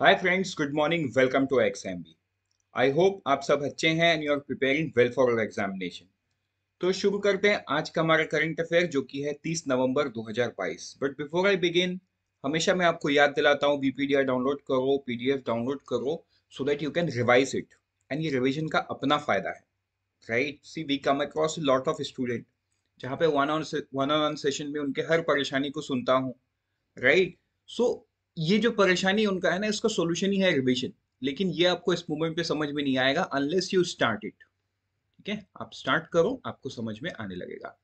Hi friends good morning welcome to X M B I hope आप सब अच्छे हैं and you are preparing well for examination तो शुरू करते हैं आज का हमारा करंट अफेयर जो कि है 30 नवंबर 2022 बट बिफोर आई बिगिन हमेशा मैं आपको याद दिलाता हूँ बीपीडीआर डाउनलोड करो पीडीएफ डाउनलोड करो so that you can revise it and ये रिविजन का अपना फायदा है right see we come across lot of student जहाँ पे one on one on one session में उनके हर परेशानी को सुनता हूँ राइट सो ये जो परेशानी उनका है ना इसका सोल्यूशन ही है रिविजन लेकिन ये आपको इस मूवमेंट पे समझ में नहीं आएगा अनलेस यू स्टार्ट इट ठीक है आप स्टार्ट करो आपको समझ में आने लगेगा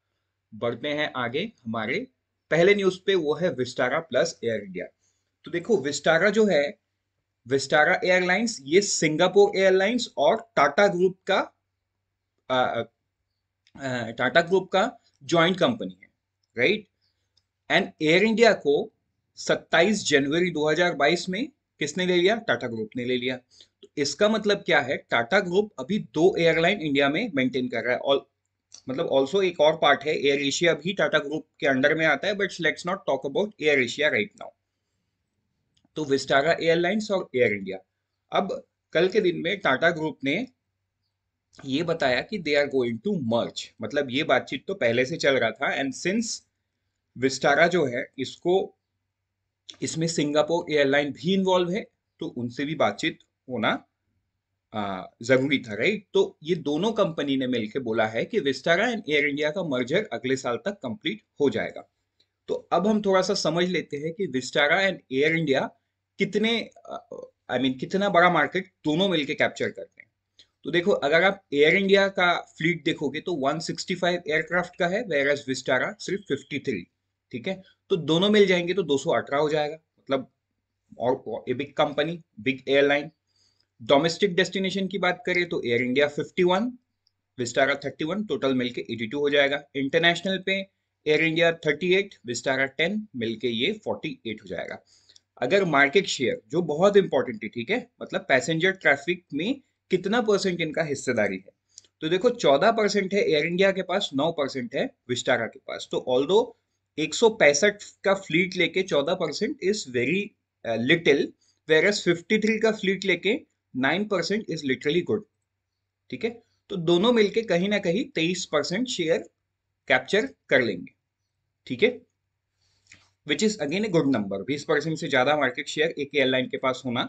बढ़ते हैं आगे हमारे पहले न्यूज पे वो है विस्टारा प्लस एयर इंडिया तो देखो विस्टारा जो है विस्टारा एयरलाइंस ये सिंगापुर एयरलाइंस और टाटा ग्रुप का टाटा ग्रुप का ज्वाइंट कंपनी है राइट एंड एयर इंडिया को 27 जनवरी 2022 में किसने ले लिया टाटा ग्रुप ने ले लिया तो इसका मतलब क्या है टाटा ग्रुप अभी दो एयरलाइन इंडिया में मेंटेन कर रहा है और मतलब ऑल्सो एक और पार्ट है एयर एशिया भी टाटा ग्रुप के अंडर में आता है but let's not talk about Air Asia right now तो विस्टारा एयरलाइंस और एयर इंडिया अब कल के दिन में टाटा ग्रुप ने ये बताया कि दे आर गोइंग टू मर्च मतलब ये बातचीत तो पहले से चल रहा था एंड सिंस विस्टारा जो है इसको इसमें सिंगापुर एयरलाइन भी इन्वॉल्व है तो उनसे भी बातचीत होना जरूरी था राइट तो ये दोनों कंपनी ने मिलकर बोला है कि विस्टारा एंड एयर इंडिया का मर्जर अगले साल तक कंप्लीट हो जाएगा तो अब हम थोड़ा सा समझ लेते हैं कि विस्टारा एंड एयर इंडिया कितने आई I मीन mean, कितना बड़ा मार्केट दोनों मिलकर कैप्चर करते हैं तो देखो अगर आप एयर इंडिया का फ्लीट देखोगे तो 165 एयरक्राफ्ट का है वेयर एज विस्टारा सिर्फ 53 ठीक है तो दोनों मिल जाएंगे तो 218 हो जाएगा मतलब और a big company big airline domestic destination की बात करें तो एयर इंडिया 51 विस्तारा 31 टोटल मिलके 82 हो जाएगा इंटरनेशनल पे एयर इंडिया 38 विस्टारा टेन मिलके ये 48 हो जाएगा अगर मार्केट शेयर जो बहुत इंपॉर्टेंट है ठीक है मतलब पैसेंजर ट्रैफिक में कितना परसेंट इनका हिस्सेदारी है तो देखो 14 परसेंट है एयर इंडिया के पास 9 परसेंट है विस्टारा के पास तो ऑल का फ्लीट लेके 14 percent is very little whereas fifty का फ्लीट लेके 9 परसेंट इज लिटरली गुड ठीक है तो दोनों मिलके कहीं ना कहीं 23 परसेंट शेयर कैप्चर कर लेंगे ठीक है which is again a good number बीस परसेंट से ज्यादा मार्केट शेयर एक एयरलाइन के पास होना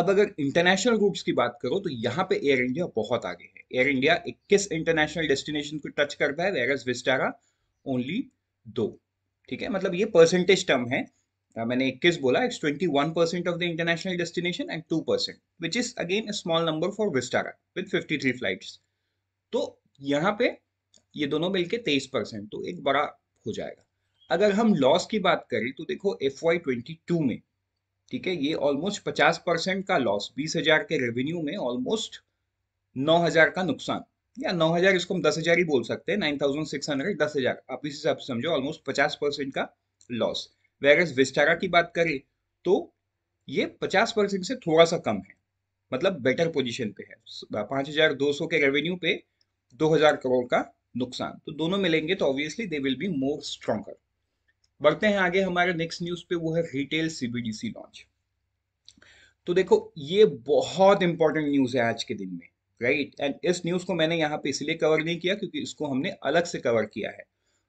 अब अगर इंटरनेशनल रूट्स की बात करो तो यहाँ पे एयर इंडिया बहुत आगे है एयर इंडिया 21 इंटरनेशनल डेस्टिनेशन को टच करता है वेर एस विस्टारा ओनली दो ठीक है मतलब ये परसेंटेज टर्म है uh, मैंने इक्कीस बोला it's twenty one percent of the international destination and two percent which is again small number for Vistara with fifty three flight तो यहाँ पे ये दोनों मिलके तेईस परसेंट तो एक बड़ा हो जाएगा अगर हम लॉस की बात करें तो देखो एफ वाई ट्वेंटी टू में ठीक है ये ऑलमोस्ट पचास परसेंट का लॉस बीस हजार के रेवेन्यू में ऑलमोस्ट नौ हजार का नुकसान या नौ हजार इसको हम दस हजार ही बोल सकते हैं नाइन थाउजेंड सिक्स हंड्रेड दस हजार आप इस हिसाब से समझो ऑलमोस्ट पचास परसेंट का लॉस वेरस विस्टारा की बात करें तो ये पचास परसेंट से थोड़ा सा कम है मतलब बेटर पोजिशन पे है पाँच हजार दो सौ के रेवेन्यू पे दो हजार करोड़ का नुकसान तो दोनों मिलेंगे तो obviously they will be more stronger बढ़ते हैं आगे हमारे नेक्स्ट न्यूज पे वो है रिटेल सीबीडीसी लॉन्च तो देखो ये बहुत इंपॉर्टेंट न्यूज है आज के दिन में राइट एंड इस न्यूज़ को मैंने यहाँ पे इसलिए कवर नहीं किया क्योंकि इसको हमने अलग से कवर किया है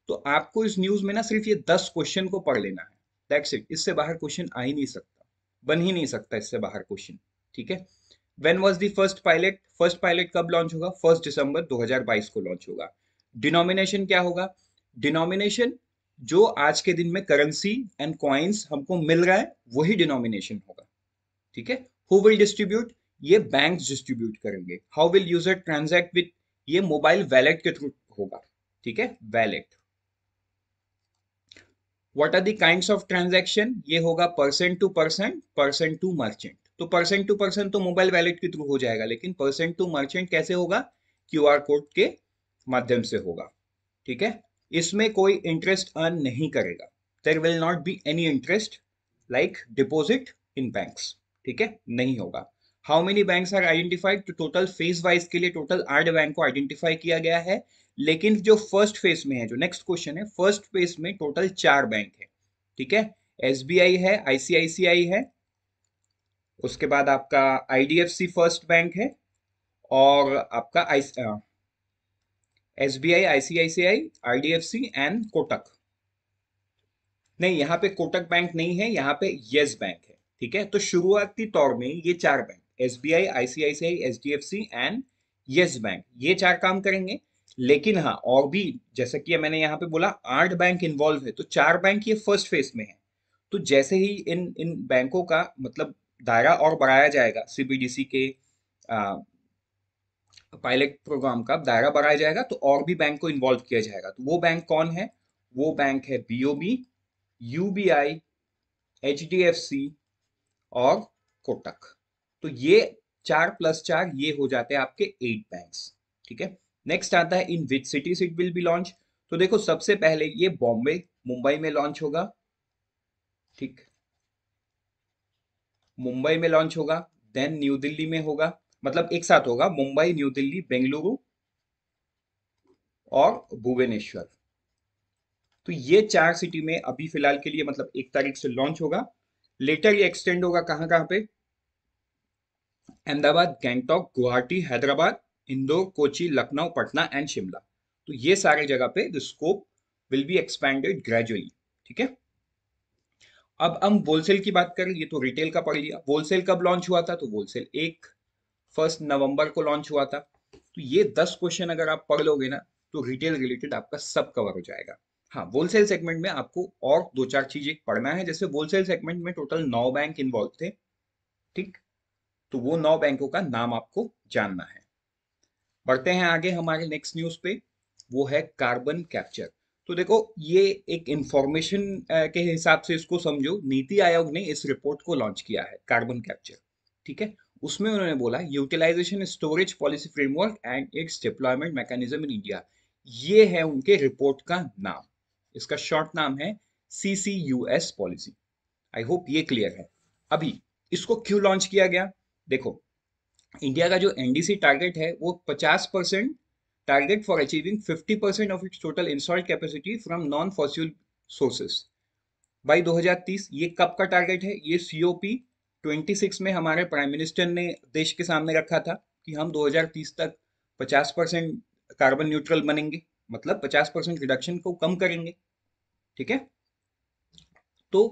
तो आपको इस न्यूज़ में ना सिर्फ ये दस क्वेश्चन को पढ़ लेना है दैट्स इट इससे बाहर क्वेश्चन आ ही नहीं सकता बन ही नहीं सकता इससे बाहर क्वेश्चन ठीक है When was the first pilot? First pilot कब लॉन्च होगा फर्स्ट दिसंबर 2022 को लॉन्च होगा डिनोमिनेशन क्या होगा डिनोमिनेशन जो आज के दिन में करेंसी एंड क्वाइंस हमको मिल रहा है वही डिनोमिनेशन होगा ठीक है हु विल डिस्ट्रीब्यूट ये बैंक डिस्ट्रीब्यूट करेंगे how will user transact with ये मोबाइल वैलेट के थ्रू होगा ठीक है wallet what are kind of transaction ये होगा person to person person to merchant तो परसेंट टू परसेंट तो मोबाइल वैलेट के थ्रू हो जाएगा लेकिन परसेंट टू मर्चेंट कैसे होगा क्यू कोड के माध्यम से होगा ठीक है इसमें कोई इंटरेस्ट अर्न नहीं करेगा there will not be any interest like deposit in bank ठीक है नहीं होगा how many bank are identified तो टोटल फेज वाइज के लिए टोटल आठ बैंक को आइडेंटिफाई किया गया है लेकिन जो फर्स्ट फेज में है जो नेक्स्ट क्वेश्चन है फर्स्ट फेज में टोटल चार बैंक है ठीक है एस है आईसीआईसीआई है उसके बाद आपका आईडीएफसी फर्स्ट बैंक है और आपका S B I ICICI C and Kotak नहीं यहाँ पे कोटक बैंक नहीं है यहाँ पे यस बैंक है ठीक है तो शुरुआती तौर में ये चार bank S B I ICICI H D F C and Yes Bank ये चार काम करेंगे लेकिन हाँ और भी जैसा कि मैंने यहाँ पे बोला आठ बैंक इन्वॉल्व है तो चार बैंक ये फर्स्ट फेज में है तो जैसे ही इन इन बैंकों का मतलब दायरा और बढ़ाया जाएगा सीबीडीसी के पायलट प्रोग्राम का दायरा बढ़ाया जाएगा तो और भी बैंक को इन्वॉल्व किया जाएगा तो वो बैंक कौन है वो बैंक है बीओबी यूबीआई एचडीएफसी और कोटक तो ये चार प्लस चार ये हो जाते हैं आपके एट बैंक्स ठीक है नेक्स्ट आता है in which cities it will be launch तो देखो सबसे पहले ये बॉम्बे मुंबई में लॉन्च होगा ठीक मुंबई में लॉन्च होगा देन न्यू दिल्ली में होगा मतलब एक साथ होगा मुंबई न्यू दिल्ली बेंगलुरु और भुवनेश्वर तो ये चार सिटी में अभी फिलहाल के लिए मतलब एक तारीख से लॉन्च होगा लेटर ये एक्सटेंड होगा कहां कहां पे अहमदाबाद गैंगटॉक गुवाहाटी हैदराबाद इंदौर कोची लखनऊ पटना एंड शिमला तो ये सारे जगह पे the scope will be expanded gradually ठीक है अब हम होलसेल की बात करें ये तो रिटेल का पढ़ लिया होलसेल कब लॉन्च हुआ था तो होलसेल एक फर्स्ट नवंबर को लॉन्च हुआ था तो ये दस क्वेश्चन अगर आप पढ़ लोगे ना तो रिटेल रिलेटेड आपका सब कवर हो जाएगा हाँ होलसेल सेगमेंट में आपको और दो चार चीजें पढ़ना है जैसे होलसेल सेगमेंट में टोटल नौ बैंक इन्वॉल्व थे ठीक तो वो नौ बैंकों का नाम आपको जानना है बढ़ते हैं आगे हमारे नेक्स्ट न्यूज पे वो है कार्बन कैप्चर तो देखो ये एक इंफॉर्मेशन के हिसाब से इसको समझो नीति आयोग ने इस रिपोर्ट को लॉन्च किया है कार्बन कैप्चर ठीक है उसमें उन्होंने बोला utilization storage policy framework and its deployment mechanism in India ये है उनके रिपोर्ट का नाम इसका शॉर्ट नाम है सी पॉलिसी आई होप ये क्लियर है अभी इसको क्यों लॉन्च किया गया देखो इंडिया का जो एनडीसी टारगेट है वो 50 percent target for achieving 50 percent of its total installed capacity from non fossil sources by 2030 ये कब का टारगेट है ये सीओपी 26 में हमारे प्राइम मिनिस्टर ने देश के सामने रखा था कि हम 2030 तक 50 परसेंट कार्बन न्यूट्रल बनेंगे मतलब 50 परसेंट रिडक्शन को कम करेंगे ठीक है तो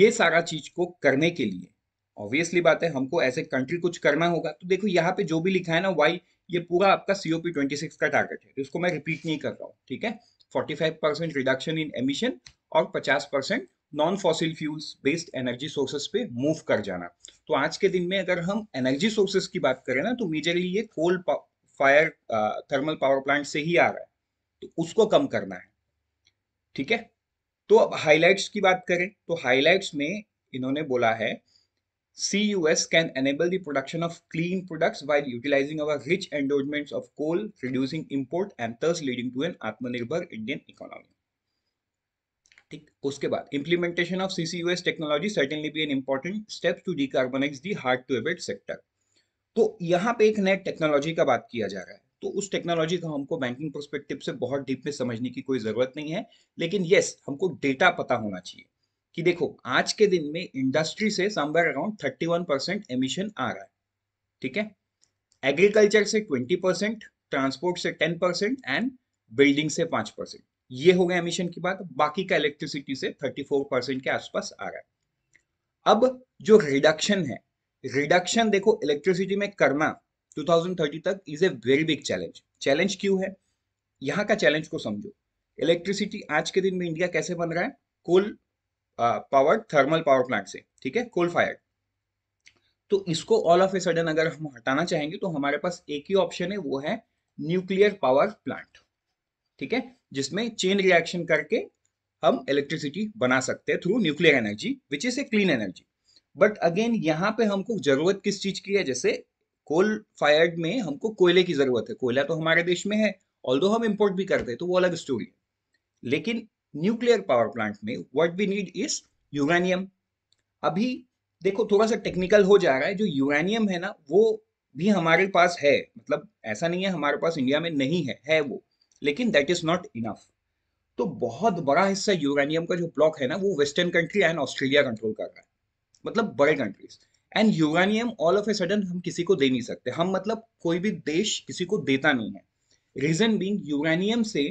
ये सारा चीज को करने के लिए ऑब्वियसली बात है हमको ऐसे कंट्री कुछ करना होगा तो देखो यहाँ पे जो भी लिखा है ना वाई ये पूरा आपका सीओपी ट्वेंटी सिक्स का टारगेट है तो इसको मैं रिपीट नहीं कर रहा हूँ ठीक है forty five percent reduction in emission और पचास percent non fossil fuels based energy sources पे मूव कर जाना तो आज के दिन में अगर हम एनर्जी सोर्सेस की बात करें ना तो मेजरली ये coal fire thermal power plant से ही आ रहा है तो उसको कम करना है ठीक है तो अब हाईलाइट्स की बात करें तो हाईलाइट्स में इन्होंने बोला है CUS can enable the production of clean products while utilizing our rich endowments of coal, reducing import and thus leading to an Atmanirbhar Indian economy. ठीक उसके बाद implementation of CCUS technology certainly be an important step to decarbonize the hard to abate sector. तो यहाँ पे एक नए technology का बात किया जा रहा है तो उस टेक्नोलॉजी का हमको बैंकिंग प्रोस्पेक्टिव से बहुत डीप में समझने की कोई ज़रूरत नहीं है लेकिन यस हमको डेटा पता होना चाहिए कि देखो आज के दिन में इंडस्ट्री से समवेयर अराउंड 31 परसेंट एमिशन आ रहा है ठीक है एग्रीकल्चर से 20 परसेंट ट्रांसपोर्ट से 10 परसेंट एंड बिल्डिंग से 5 परसेंट ये हो गया एमिशन की बात बाकी का इलेक्ट्रिसिटी से 34 परसेंट के आसपास आ रहा है अब जो रिडक्शन है रिडक्शन देखो इलेक्ट्रिसिटी में करना 2030 तक is a very big challenge challenge क्यों है यहाँ का चैलेंज को समझो इलेक्ट्रिसिटी आज के दिन में इंडिया कैसे बन रहा है coal powered thermal power plant से ठीक है कोल फायर तो इसको ऑल ऑफ ए सडन अगर हम हटाना चाहेंगे तो हमारे पास एक ही ऑप्शन है वो है न्यूक्लियर पावर प्लांट ठीक है जिसमें चेन रिएक्शन करके हम इलेक्ट्रिसिटी बना सकते हैं through nuclear energy which is a clean energy but again यहाँ पे हमको जरूरत किस चीज की है जैसे कोल फायर्ड में हमको कोयले की जरूरत है कोयला तो हमारे देश में है ऑल हम इम्पोर्ट भी करते हैं तो वो अलग स्टोरी है लेकिन न्यूक्लियर पावर प्लांट में what we need is uranium अभी देखो थोड़ा सा टेक्निकल हो जा रहा है जो यूरेनियम है ना वो भी हमारे पास है मतलब ऐसा नहीं है हमारे पास इंडिया में नहीं है है वो लेकिन दैट इज नॉट इनफ तो बहुत बड़ा हिस्सा यूरेनियम का जो ब्लॉक है ना वो western country and Australia control कर रहा है मतलब बड़े countries and uranium all of a sudden हम किसी को दे नहीं सकते हम मतलब कोई भी देश किसी को देता नहीं है रीजन बींग यूरेनियम से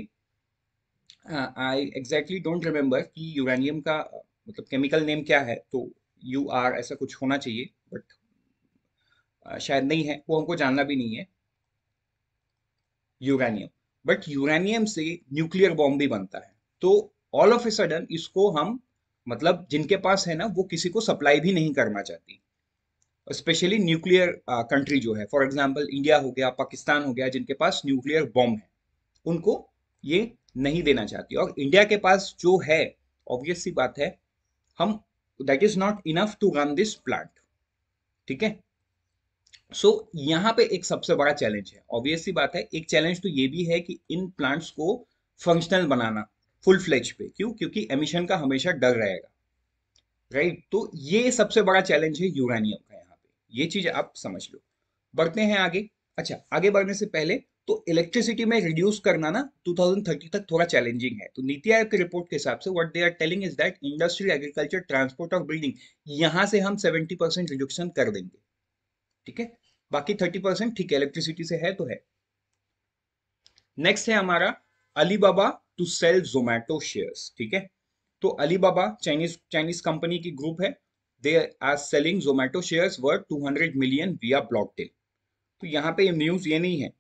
आई एग्जैक्टली डोंट रिमेम्बर कि यूरेनियम का मतलब केमिकल नेम क्या है तो यू आर ऐसा कुछ होना चाहिए बट uh, शायद नहीं है वो हमको जानना भी नहीं है यूरेनियम बट यूरेनियम से न्यूक्लियर बॉम्ब भी बनता है तो ऑल ऑफ ए सडन इसको हम मतलब जिनके पास है ना वो किसी को सप्लाई भी नहीं करना चाहती स्पेशली न्यूक्लियर कंट्री जो है फॉर एग्जाम्पल इंडिया हो गया पाकिस्तान हो गया जिनके पास न्यूक्लियर बॉम्ब है उनको ये नहीं देना चाहती और इंडिया के पास जो है ऑब्वियस सी बात है हम that is not enough to run this plant ठीक है सो so, यहाँ पे एक सबसे बड़ा चैलेंज है ऑब्वियस सी बात है एक चैलेंज तो ये भी है कि इन प्लांट्स को फंक्शनल बनाना फुल फ्लेज पे क्यों क्योंकि एमिशन का हमेशा डर रहेगा राइट right? तो ये सबसे बड़ा चैलेंज है यूरानियम का यहाँ पे ये चीज आप समझ लो बढ़ते हैं आगे अच्छा आगे बढ़ने से पहले तो इलेक्ट्रिसिटी में रिड्यूस करना ना 2030 तक थोड़ा चैलेंजिंग है तो नीति आयोग की रिपोर्ट के हिसाब से what they are telling is that industry agriculture transport और बिल्डिंग यहां से हम 70 परसेंट रिडक्शन कर देंगे ठीक है बाकी 30 परसेंट ठीक है इलेक्ट्रिसिटी से है तो है नेक्स्ट है हमारा Alibaba to sell Zomato share ठीक है तो अलीबाबा चाइनीज चाइनीज कंपनी की ग्रुप है they are selling Zomato share worth 200 million via block तो यहाँ पे न्यूज ये नहीं है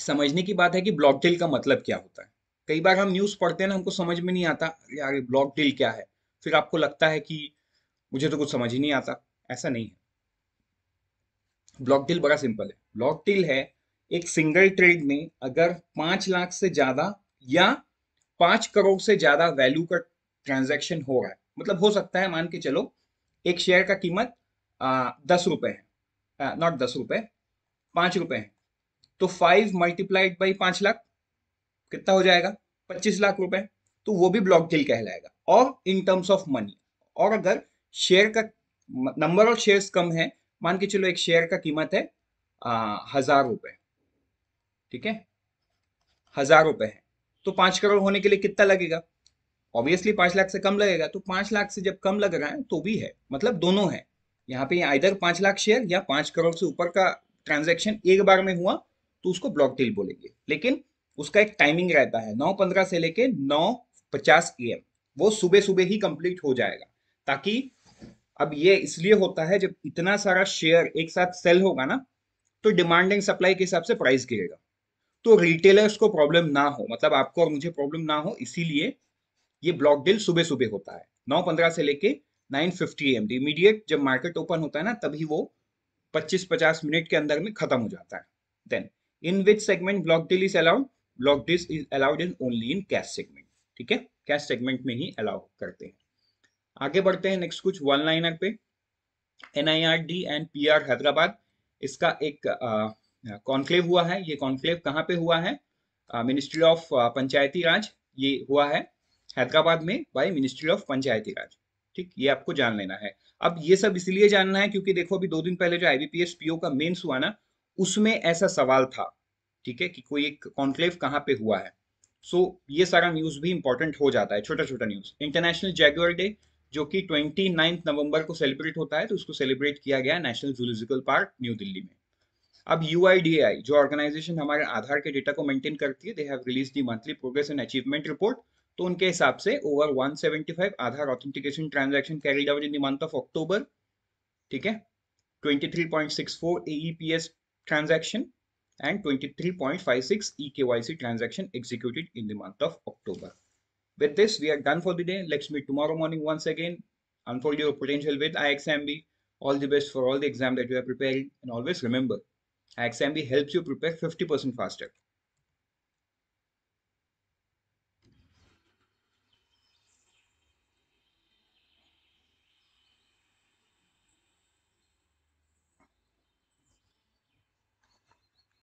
समझने की बात है कि ब्लॉक डील का मतलब क्या होता है कई बार हम न्यूज़ पढ़ते हैं ना हमको समझ में नहीं आता यार ब्लॉक डील क्या है फिर आपको लगता है कि मुझे तो कुछ समझ ही नहीं आता ऐसा नहीं है ब्लॉक डील बड़ा सिंपल है ब्लॉक डील है एक सिंगल ट्रेड में अगर पांच लाख से ज़्यादा या पांच करोड़ से ज़्यादा वैल्यू का ट्रांजेक्शन हो रहा है मतलब हो सकता है मान के चलो एक शेयर का कीमत दस रुपए है नॉट दस रुपये पांच रुपए है तो फाइव मल्टीप्लाइड बाई पांच लाख कितना हो जाएगा पच्चीस लाख रुपए तो वो भी ब्लॉक डील कहलाएगा और इन टर्म्स ऑफ मनी और अगर शेयर का नंबर ऑफ शेयर्स कम है मान के चलो एक शेयर का कीमत है आ, हजार रुपए ठीक है हजार रुपए है तो पांच करोड़ होने के लिए कितना लगेगा ऑब्वियसली पांच लाख से कम लगेगा तो पांच लाख से जब कम लग रहा है तो भी है मतलब दोनों है यहाँ पे इधर पांच लाख शेयर या पांच करोड़ से ऊपर का ट्रांजेक्शन एक बार में हुआ तो उसको ब्लॉक डील बोलेंगे लेकिन उसका एक टाइमिंग रहता है नौ पंद्रह से लेके नौ पचास ए वो सुबह सुबह ही कंप्लीट हो जाएगा ताकि अब ये इसलिए होता है जब इतना सारा शेयर एक साथ सेल होगा ना तो डिमांड एंड सप्लाई के हिसाब से प्राइस गिरेगा तो रिटेलर्स को प्रॉब्लम ना हो मतलब आपको और मुझे प्रॉब्लम ना हो इसीलिए ये ब्लॉक डील सुबह सुबह होता है नौ पंद्रह से लेके नाइन फिफ्टी एम इमीडिएट जब मार्केट ओपन होता है ना तभी वो पच्चीस पचास मिनट के अंदर में खत्म हो जाता है then in which segment block deal is allowed block deal is allowed in only in cash segment ठीक है कैश सेगमेंट में ही अलाउ करते हैं आगे बढ़ते हैं नेक्स्ट कुछ वन लाइनर पे N I R D and P R Hyderabad इसका एक कॉन्क्लेव हुआ है ये कॉन्क्लेव कहाँ पे हुआ है मिनिस्ट्री ऑफ पंचायती राज ये हुआ है हैदराबाद में by ministry of Panchayati Raj ठीक ये आपको जान लेना है अब ये सब इसलिए जानना है क्योंकि देखो अभी दो दिन पहले जो आईबीपीएस पीओ का मेन्स हुआ ना उसमें ऐसा सवाल था ठीक है कि कोई एक कॉन्क्लेव कहाँ पे हुआ है सो so, ये सारा न्यूज़ भी इंपॉर्टेंट हो जाता है छोटा छोटा न्यूज़ इंटरनेशनल जैगुअर डे जो कि ट्वेंटी नवंबर को सेलिब्रेट होता है तो उसको सेलिब्रेट किया गया national zoological park New Delhi में अब यू जो ऑर्गेनाइजेशन हमारे आधार के डेटा को मेंटेन करती है they have release the monthly progress and achievement report तो उनके हिसाब से over 175 Aadhaar authentication transaction carried out in the month of October ठीक है 23.64 AEPS transaction and 23.56 EKYC transaction executed in the month of October. With this, we are done for the day. Let's meet tomorrow morning once again. Unfold your potential with IXMB. All the best for all the exam that you are preparing. And always remember, IXMB helps you prepare 50% faster.